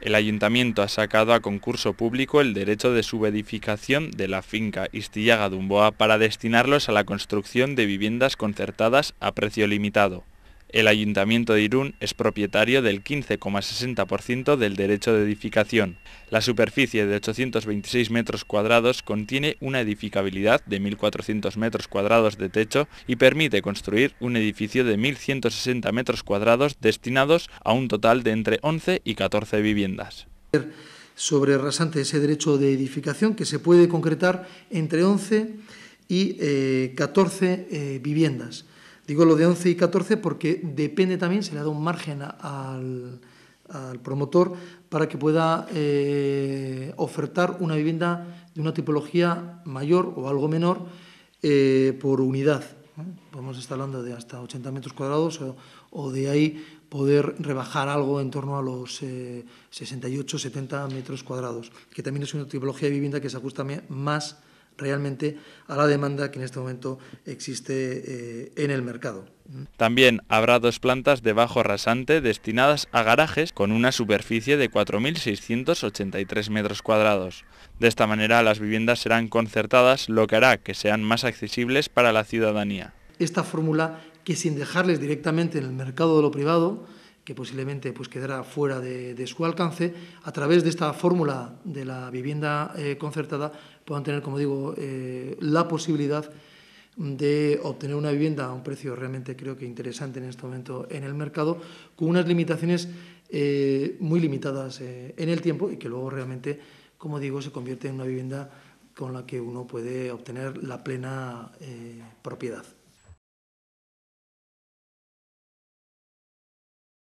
El ayuntamiento ha sacado a concurso público el derecho de subedificación de la finca Istillaga Dumboa para destinarlos a la construcción de viviendas concertadas a precio limitado. El Ayuntamiento de Irún es propietario del 15,60% del derecho de edificación. La superficie de 826 metros cuadrados contiene una edificabilidad de 1.400 metros cuadrados de techo y permite construir un edificio de 1.160 metros cuadrados destinados a un total de entre 11 y 14 viviendas. Sobre rasante ese derecho de edificación que se puede concretar entre 11 y 14 eh, eh, viviendas. Digo lo de 11 y 14 porque depende también, se le da un margen al, promotor para que pueda eh, ofertar una vivienda de una tipología mayor o algo menor eh, por unidad. Vamos Podemos estar hablando de hasta 80 metros cuadrados o, o de ahí poder rebajar algo en torno a los 68-70 eh, metros cuadrados, que también es una tipología de vivienda que se ajusta más realmente a la demanda que en este momento existe eh, en el mercado. También habrá dos plantas de bajo rasante destinadas a garajes con una superficie de 4.683 metros cuadrados. De esta manera las viviendas serán concertadas, lo que hará que sean más accesibles para la ciudadanía. Esta fórmula que sin dejarles directamente en el mercado de lo privado, que posiblemente pues, quedará fuera de, su alcance, a través de esta fórmula de la vivienda eh, concertada puedan tener, como digo, eh, la posibilidad de obtener una vivienda a un precio realmente creo que interesante en este momento en el mercado, con unas limitaciones eh, muy limitadas en el tiempo y que luego realmente, como digo, se convierte en una vivienda con la que uno puede obtener la plena propiedad.